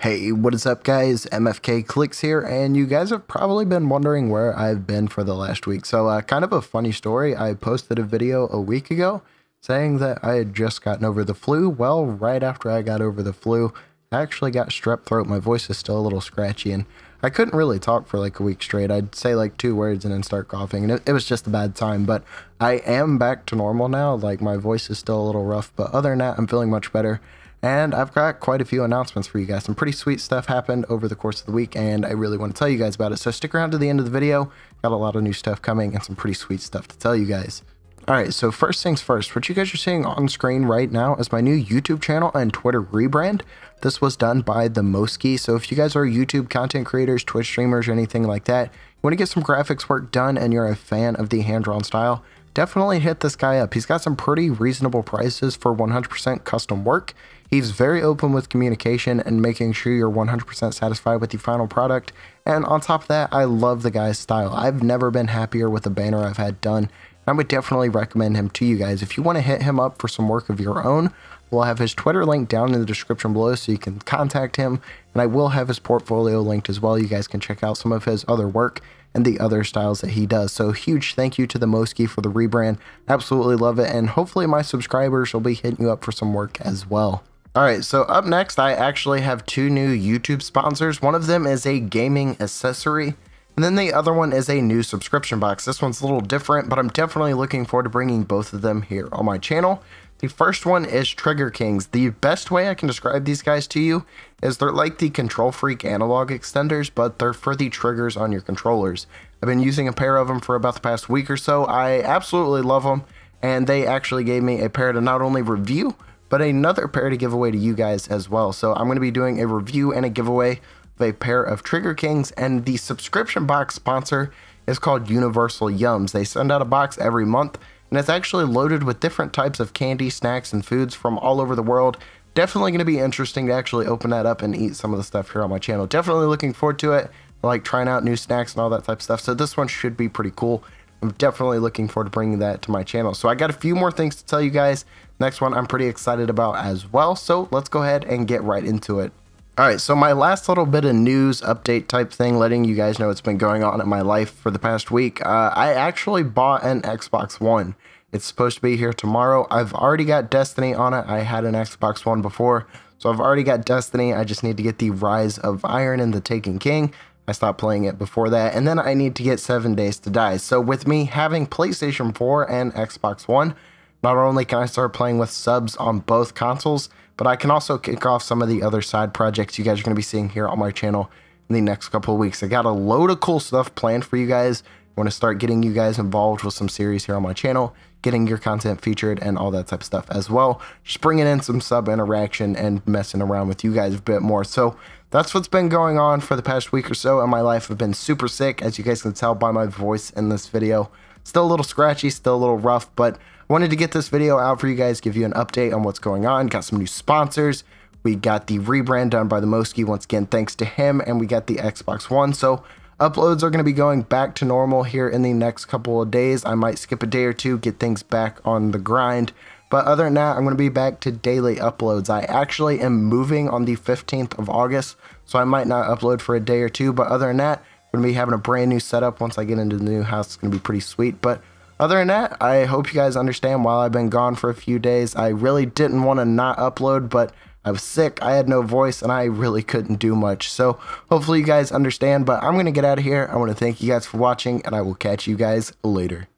Hey, what is up, guys? MFK Clicks here, and you guys have probably been wondering where I've been for the last week. So, uh, kind of a funny story. I posted a video a week ago saying that I had just gotten over the flu. Well, right after I got over the flu, I actually got strep throat. My voice is still a little scratchy, and I couldn't really talk for like a week straight. I'd say like two words and then start coughing, and it, it was just a bad time. But I am back to normal now. Like my voice is still a little rough, but other than that, I'm feeling much better. And I've got quite a few announcements for you guys. Some pretty sweet stuff happened over the course of the week, and I really want to tell you guys about it. So stick around to the end of the video. Got a lot of new stuff coming and some pretty sweet stuff to tell you guys. All right, so first things first, what you guys are seeing on screen right now is my new YouTube channel and Twitter rebrand. This was done by the Moski. So if you guys are YouTube content creators, Twitch streamers, or anything like that, you want to get some graphics work done and you're a fan of the hand-drawn style, definitely hit this guy up. He's got some pretty reasonable prices for 100% custom work. He's very open with communication and making sure you're 100% satisfied with the final product. And on top of that, I love the guy's style. I've never been happier with a banner I've had done. I would definitely recommend him to you guys. If you want to hit him up for some work of your own, we'll have his Twitter link down in the description below so you can contact him. And I will have his portfolio linked as well. You guys can check out some of his other work and the other styles that he does. So huge thank you to the Moski for the rebrand. Absolutely love it. And hopefully my subscribers will be hitting you up for some work as well. All right, so up next, I actually have two new YouTube sponsors. One of them is a gaming accessory and then the other one is a new subscription box. This one's a little different, but I'm definitely looking forward to bringing both of them here on my channel. The first one is Trigger Kings. The best way I can describe these guys to you is they're like the Control Freak analog extenders, but they're for the triggers on your controllers. I've been using a pair of them for about the past week or so. I absolutely love them, and they actually gave me a pair to not only review, but another pair to give away to you guys as well. So I'm going to be doing a review and a giveaway a pair of Trigger Kings, and the subscription box sponsor is called Universal Yums. They send out a box every month, and it's actually loaded with different types of candy, snacks, and foods from all over the world. Definitely going to be interesting to actually open that up and eat some of the stuff here on my channel. Definitely looking forward to it. like trying out new snacks and all that type of stuff. So this one should be pretty cool. I'm definitely looking forward to bringing that to my channel. So I got a few more things to tell you guys. Next one I'm pretty excited about as well. So let's go ahead and get right into it. All right, so my last little bit of news update type thing, letting you guys know what's been going on in my life for the past week. Uh, I actually bought an Xbox One. It's supposed to be here tomorrow. I've already got Destiny on it. I had an Xbox One before, so I've already got Destiny. I just need to get the Rise of Iron and the Taken King. I stopped playing it before that, and then I need to get 7 Days to Die. So with me having PlayStation 4 and Xbox One, not only can I start playing with subs on both consoles, but I can also kick off some of the other side projects you guys are going to be seeing here on my channel in the next couple of weeks. I got a load of cool stuff planned for you guys. I want to start getting you guys involved with some series here on my channel, getting your content featured and all that type of stuff as well. Just bringing in some sub interaction and messing around with you guys a bit more. So that's what's been going on for the past week or so in my life. I've been super sick, as you guys can tell by my voice in this video. Still a little scratchy, still a little rough, but wanted to get this video out for you guys, give you an update on what's going on. Got some new sponsors. We got the rebrand done by the Moski once again, thanks to him, and we got the Xbox One. So uploads are going to be going back to normal here in the next couple of days. I might skip a day or two, get things back on the grind. But other than that, I'm going to be back to daily uploads. I actually am moving on the 15th of August, so I might not upload for a day or two. But other than that, Gonna be having a brand new setup once I get into the new house. It's gonna be pretty sweet. But other than that, I hope you guys understand. While I've been gone for a few days, I really didn't want to not upload, but I was sick. I had no voice, and I really couldn't do much. So hopefully you guys understand. But I'm gonna get out of here. I want to thank you guys for watching, and I will catch you guys later.